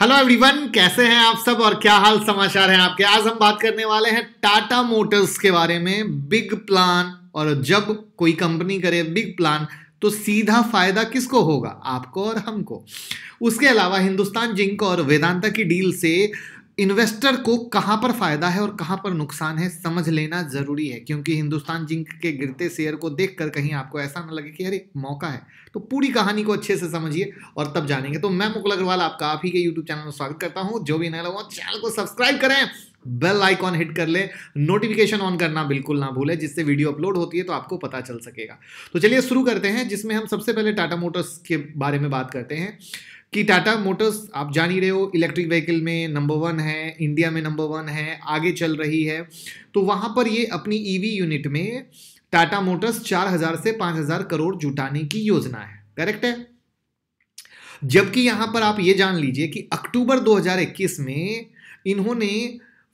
hello everyone कैसे हैं आप सब और क्या हाल समाचार हैं आपके आज हम बात करने वाले हैं टाटा मोटर्स के बारे में बिग प्लान और जब कोई कंपनी करे बिग प्लान तो सीधा फायदा किसको होगा आपको और हमको उसके अलावा हिंदुस्तान जिंक और वेदांता की डील से इन्वेस्टर को कहां पर फायदा है और कहां पर नुकसान है समझ लेना जरूरी है क्योंकि हिंदुस्तान जिंक के गिरते शेयर को देखकर कहीं आपको ऐसा ना लगे कि अरे मौका है तो पूरी कहानी को अच्छे से समझिए और तब जानेंगे तो मैं मुकुल अग्रवाल आपका आप ही के यूट्यूब चैनल में स्वागत करता हूं जो भी नया लगा चैनल को सब्सक्राइब करें बेल आइकॉन हिट कर ले नोटिफिकेशन ऑन करना बिल्कुल ना भूले जिससे वीडियो अपलोड होती है तो आपको पता चल सकेगा तो चलिए शुरू करते हैं जिसमें हम सबसे पहले टाटा मोटर्स के बारे में बात करते हैं कि टाटा मोटर्स आप जान ही रहे हो इलेक्ट्रिक व्हीकल में नंबर वन है इंडिया में नंबर वन है आगे चल रही है तो वहाँ पर ये अपनी ईवी e यूनिट में टाटा मोटर्स चार हजार से हजार करोड़ जुटाने की योजना है करेक्ट है जबकि यहाँ पर आप ये जान लीजिए कि अक्टूबर 2021 में इन्होंने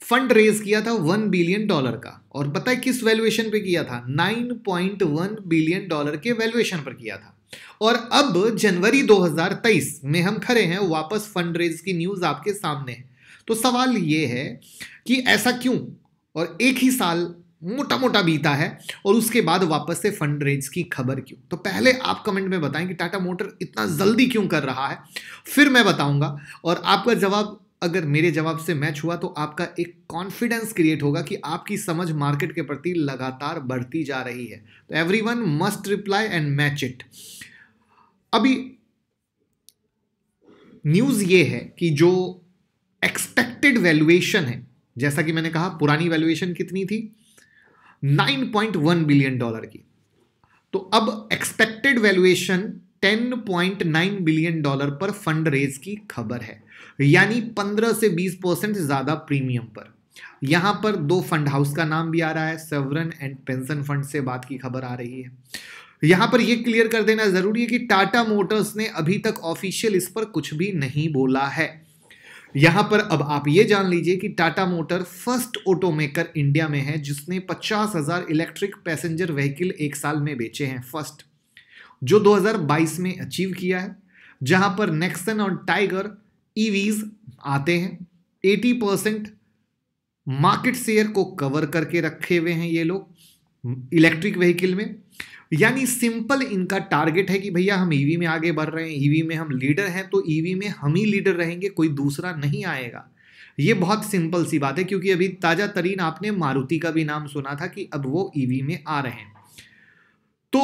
फंड रेज किया था वन बिलियन डॉलर का और बताए किस वैल्यूएशन पे किया था वन बिलियन डॉलर के वैल्यूएशन पर किया था और अब जनवरी 2023 में हम खड़े हैं वापस फंड रेज की न्यूज आपके सामने है तो सवाल ये है कि ऐसा क्यों और एक ही साल मोटा मोटा बीता है और उसके बाद वापस से फंड रेज की खबर क्यों तो पहले आप कमेंट में बताएं कि टाटा मोटर इतना जल्दी क्यों कर रहा है फिर मैं बताऊंगा और आपका जवाब अगर मेरे जवाब से मैच हुआ तो आपका एक कॉन्फिडेंस क्रिएट होगा कि आपकी समझ मार्केट के प्रति लगातार बढ़ती जा रही है तो everyone must reply and match it अभी न्यूज़ ये है कि जो एक्सपेक्टेड वैल्यूएशन है जैसा कि मैंने कहा पुरानी वैल्यूएशन कितनी थी 9.1 बिलियन डॉलर की तो अब एक्सपेक्टेड वैल्यूएशन 10.9 बिलियन डॉलर पर फंड रेज की खबर है यानी 15 से 20 परसेंट ज़्यादा प्रीमियम पर यहां पर दो फंड हाउस का नाम भी आ रहा है सेवरन एंड पेंशन फंड से बात की खबर आ रही है यहां पर यह क्लियर कर देना ज़रूरी है कि टाटा मोटर्स ने अभी तक ऑफिशियल इस पर कुछ भी नहीं बोला है यहां पर अब आप ये जान लीजिए कि Tata motor first automaker India में है जिसने पचास इलेक्ट्रिक पैसेंजर व्हीकल एक साल में बेचे हैं फर्स्ट जो 2022 में अचीव किया है जहां पर नेक्सन और टाइगर ईवीज e आते हैं 80 परसेंट मार्केट शेयर को कवर करके रखे हुए हैं ये लोग इलेक्ट्रिक व्हीकल में यानी सिंपल इनका टारगेट है कि भैया हम ईवी e में आगे बढ़ रहे हैं ईवी e में हम लीडर हैं तो ईवी में हम ही लीडर रहेंगे कोई दूसरा नहीं आएगा ये बहुत सिंपल सी बात है क्योंकि अभी ताज़ा तरीन आपने मारुति का भी नाम सुना था कि अब वो ईवी में आ रहे हैं तो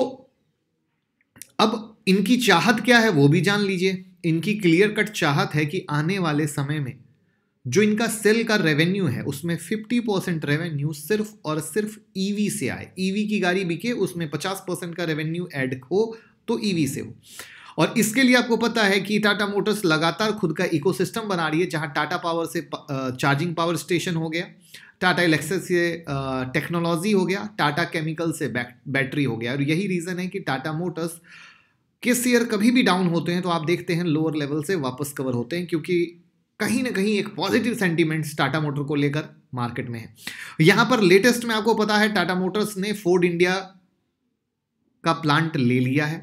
अब इनकी चाहत क्या है वो भी जान लीजिए इनकी क्लियर कट चाहत है कि आने वाले समय में जो इनका सेल का रेवेन्यू है उसमें 50 परसेंट रेवेन्यू सिर्फ और सिर्फ ईवी e से आए ईवी e की गाड़ी बिके उसमें 50 परसेंट का रेवेन्यू ऐड हो तो ईवी e से हो और इसके लिए आपको पता है कि टाटा मोटर्स लगातार खुद का इकोसिस्टम बना रही है जहां टाटा पावर से चार्जिंग पावर स्टेशन हो गया टाटा इलेक्सेस से टेक्नोलॉजी हो गया टाटा केमिकल से बैटरी हो गया और यही रीज़न है कि टाटा मोटर्स के शेयर कभी भी डाउन होते हैं तो आप देखते हैं लोअर लेवल से वापस कवर होते हैं क्योंकि कहीं ना कहीं एक पॉजिटिव सेंटीमेंट टाटा मोटर को लेकर मार्केट में है यहां पर लेटेस्ट में आपको पता है टाटा मोटर्स ने फोर्ड इंडिया का प्लांट ले लिया है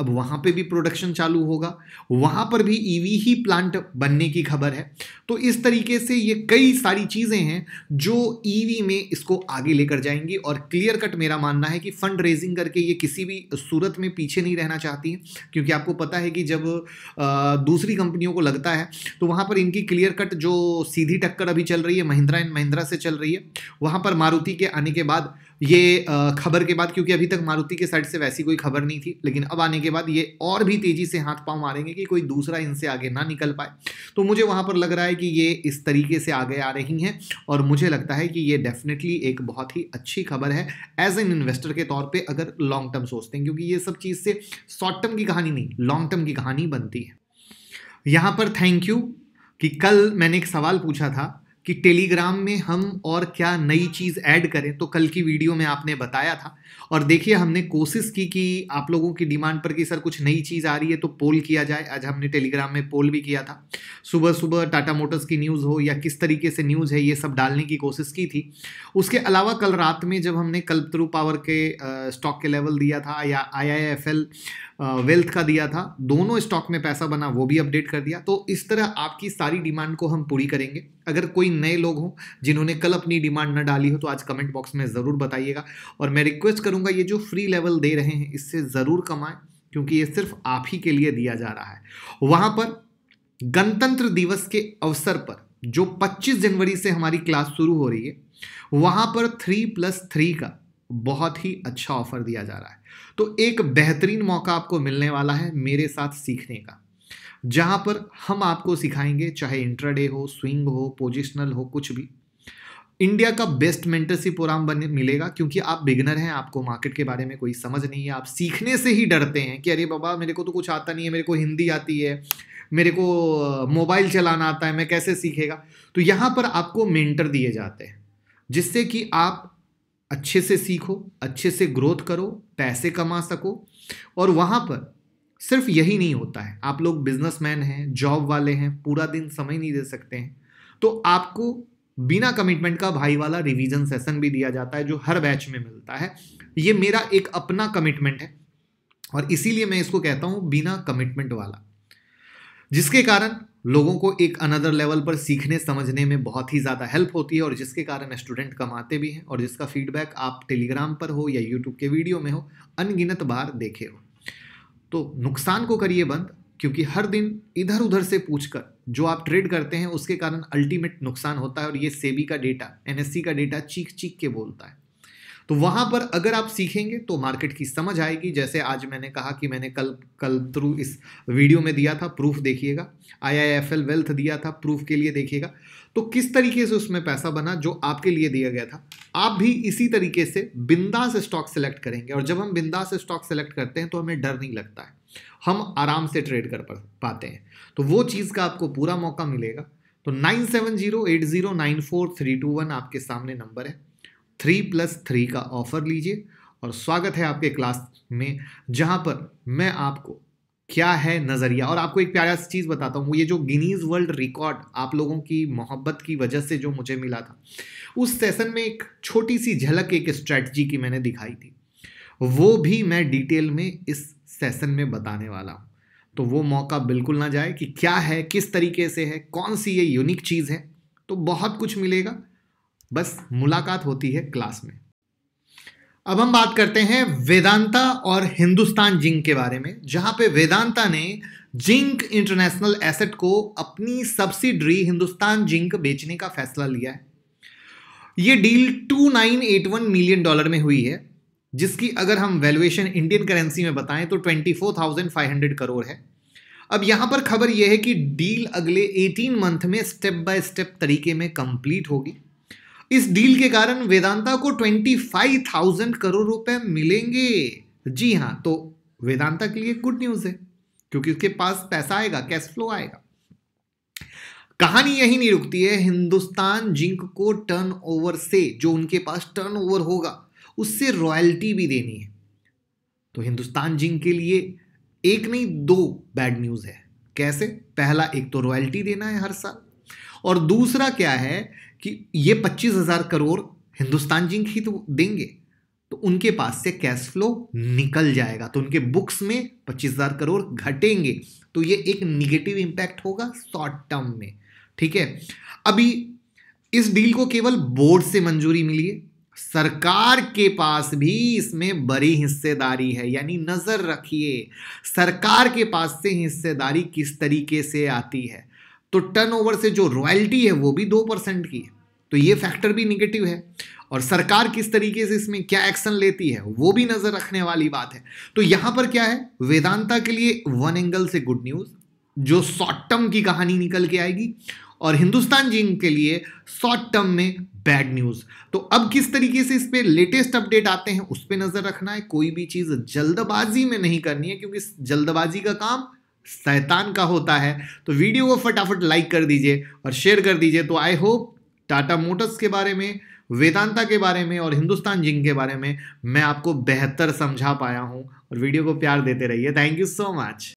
अब वहाँ पे भी प्रोडक्शन चालू होगा वहाँ पर भी ईवी e ही प्लांट बनने की खबर है तो इस तरीके से ये कई सारी चीज़ें हैं जो ईवी e में इसको आगे लेकर जाएंगी और क्लियर कट मेरा मानना है कि फंड रेजिंग करके ये किसी भी सूरत में पीछे नहीं रहना चाहती क्योंकि आपको पता है कि जब दूसरी कंपनियों को लगता है तो वहाँ पर इनकी क्लियर कट जो सीधी टक्कर अभी चल रही है महिंद्रा एंड महिंद्रा से चल रही है वहाँ पर मारुति के आने के बाद ये खबर के बाद क्योंकि अभी तक मारुति के साइड से वैसी कोई खबर नहीं थी लेकिन अब आने के बाद ये और भी तेज़ी से हाथ पांव मारेंगे कि कोई दूसरा इनसे आगे ना निकल पाए तो मुझे वहां पर लग रहा है कि ये इस तरीके से आगे आ रही हैं और मुझे लगता है कि ये डेफिनेटली एक बहुत ही अच्छी खबर है एज एन इन्वेस्टर के तौर पर अगर लॉन्ग टर्म सोचते हैं क्योंकि ये सब चीज़ से शॉर्ट टर्म की कहानी नहीं लॉन्ग टर्म की कहानी बनती है यहाँ पर थैंक यू कि कल मैंने एक सवाल पूछा था कि टेलीग्राम में हम और क्या नई चीज़ ऐड करें तो कल की वीडियो में आपने बताया था और देखिए हमने कोशिश की कि आप लोगों की डिमांड पर कि सर कुछ नई चीज़ आ रही है तो पोल किया जाए आज हमने टेलीग्राम में पोल भी किया था सुबह सुबह टाटा मोटर्स की न्यूज़ हो या किस तरीके से न्यूज़ है ये सब डालने की कोशिश की थी उसके अलावा कल रात में जब हमने थ्रू पावर के स्टॉक के लेवल दिया था या आई वेल्थ का दिया था दोनों स्टॉक में पैसा बना वो भी अपडेट कर दिया तो इस तरह आपकी सारी डिमांड को हम पूरी करेंगे अगर कोई नए लोग हों जिन्होंने कल अपनी डिमांड न डाली हो तो आज कमेंट बॉक्स में ज़रूर बताइएगा और मैं रिक्वेस्ट करूँगा ये जो फ्री लेवल दे रहे हैं इससे ज़रूर कमाएँ क्योंकि ये सिर्फ आप ही के लिए दिया जा रहा है वहाँ पर गणतंत्र दिवस के अवसर पर जो 25 जनवरी से हमारी क्लास शुरू हो रही है वहाँ पर थ्री प्लस थ्री का बहुत ही अच्छा ऑफर दिया जा रहा है तो एक बेहतरीन मौका आपको मिलने वाला है मेरे साथ सीखने का जहां पर हम आपको सिखाएंगे चाहे इंट्राडे हो स्विंग हो पोजिशनल हो कुछ भी इंडिया का बेस्ट मेंटरशिप प्रोग्राम बने मिलेगा क्योंकि आप बिगनर हैं आपको मार्केट के बारे में कोई समझ नहीं है आप सीखने से ही डरते हैं कि अरे बाबा मेरे को तो कुछ आता नहीं है मेरे को हिंदी आती है मेरे को मोबाइल चलाना आता है मैं कैसे सीखेगा तो यहाँ पर आपको मेंटर दिए जाते हैं जिससे कि आप अच्छे से सीखो अच्छे से ग्रोथ करो पैसे कमा सको और वहाँ पर सिर्फ यही नहीं होता है आप लोग बिजनेसमैन हैं जॉब वाले हैं पूरा दिन समय नहीं दे सकते हैं तो आपको बिना कमिटमेंट का भाई वाला रिवीजन सेशन भी दिया जाता है जो हर बैच में मिलता है ये मेरा एक अपना कमिटमेंट है और इसीलिए मैं इसको कहता हूँ बिना कमिटमेंट वाला जिसके कारण लोगों को एक अनदर लेवल पर सीखने समझने में बहुत ही ज़्यादा हेल्प होती है और जिसके कारण स्टूडेंट कमाते भी हैं और जिसका फीडबैक आप टेलीग्राम पर हो या यूट्यूब के वीडियो में हो अनगिनत बार देखे हो तो नुकसान को करिए बंद क्योंकि हर दिन इधर उधर से पूछ कर जो आप ट्रेड करते हैं उसके कारण अल्टीमेट नुकसान होता है और ये सेबी का डेटा एनएससी का डेटा चीख चीख के बोलता है तो वहां पर अगर आप सीखेंगे तो मार्केट की समझ आएगी जैसे आज मैंने कहा कि मैंने कल कल थ्रू इस वीडियो में दिया था प्रूफ देखिएगा आईआईएफएल वेल्थ दिया था प्रूफ के लिए देखिएगा तो किस तरीके से उसमें पैसा बना जो आपके लिए दिया गया था आप भी इसी तरीके से बिंदास स्टॉक सेलेक्ट करेंगे और जब हम बिंदास स्टॉक सेलेक्ट करते हैं तो हमें डर नहीं लगता है हम आराम से ट्रेड कर पाते हैं तो वो चीज़ का आपको पूरा मौका मिलेगा तो nine seven zero eight zero nine four three two one आपके सामने नंबर है थ्री प्लस थ्री का ऑफ़र लीजिए और स्वागत है आपके क्लास में जहाँ पर मैं आपको क्या है नज़रिया और आपको एक प्यारा सी चीज़ बताता हूँ ये जो गिनीज़ वर्ल्ड रिकॉर्ड आप लोगों की मोहब्बत की वजह से जो मुझे मिला था उस सेशन में एक छोटी सी झलक एक स्ट्रैटी की मैंने दिखाई थी वो भी मैं डिटेल में इस सेशन में बताने वाला हूँ तो वो मौका बिल्कुल ना जाए कि क्या है किस तरीके से है कौन सी ये यूनिक चीज़ है तो बहुत कुछ मिलेगा बस मुलाकात होती है क्लास में अब हम बात करते हैं वेदांता और हिंदुस्तान जिंक के बारे में जहां पे वेदांता ने जिंक इंटरनेशनल एसेट को अपनी सब्सिडरी हिंदुस्तान जिंक बेचने का फैसला लिया है ये डील 2981 मिलियन डॉलर में हुई है जिसकी अगर हम वैल्यूएशन इंडियन करेंसी में बताएं तो 24,500 करोड़ है अब यहां पर खबर यह है कि डील अगले 18 मंथ में स्टेप बाय स्टेप तरीके में कंप्लीट होगी इस डील के कारण वेदांता को 25,000 करोड़ रुपए मिलेंगे जी हाँ तो वेदांता के लिए गुड न्यूज है क्योंकि उसके पास पैसा आएगा कैश फ्लो आएगा कहानी यही नहीं रुकती है हिंदुस्तान जिंक को टर्नओवर से जो उनके पास टर्नओवर होगा उससे रॉयल्टी भी देनी है तो हिंदुस्तान जिंक के लिए एक नहीं दो बैड न्यूज है कैसे पहला एक तो रॉयल्टी देना है हर साल और दूसरा क्या है कि ये पच्चीस हजार करोड़ हिंदुस्तान जिंक ही तो देंगे तो उनके पास से कैश फ्लो निकल जाएगा तो उनके बुक्स में पच्चीस हजार करोड़ घटेंगे तो ये एक निगेटिव इम्पैक्ट होगा शॉर्ट टर्म में ठीक है अभी इस डील को केवल बोर्ड से मंजूरी मिली है सरकार के पास भी इसमें बड़ी हिस्सेदारी है यानी नजर रखिए सरकार के पास से हिस्सेदारी किस तरीके से आती है तो टर्नओवर से जो रॉयल्टी है वो भी दो परसेंट की है तो ये फैक्टर भी निगेटिव है और सरकार किस तरीके से इसमें क्या एक्शन लेती है वो भी नज़र रखने वाली बात है तो यहां पर क्या है वेदांता के लिए वन एंगल से गुड न्यूज़ जो शॉर्ट टर्म की कहानी निकल के आएगी और हिंदुस्तान जिंक के लिए शॉर्ट टर्म में बैड न्यूज़ तो अब किस तरीके से इस पर लेटेस्ट अपडेट आते हैं उस पर नज़र रखना है कोई भी चीज़ जल्दबाजी में नहीं करनी है क्योंकि जल्दबाजी का काम शैतान का होता है तो वीडियो को फटाफट लाइक कर दीजिए और शेयर कर दीजिए तो आई होप टाटा मोटर्स के बारे में वेदांता के बारे में और हिंदुस्तान जिंग के बारे में मैं आपको बेहतर समझा पाया हूँ और वीडियो को प्यार देते रहिए थैंक यू सो मच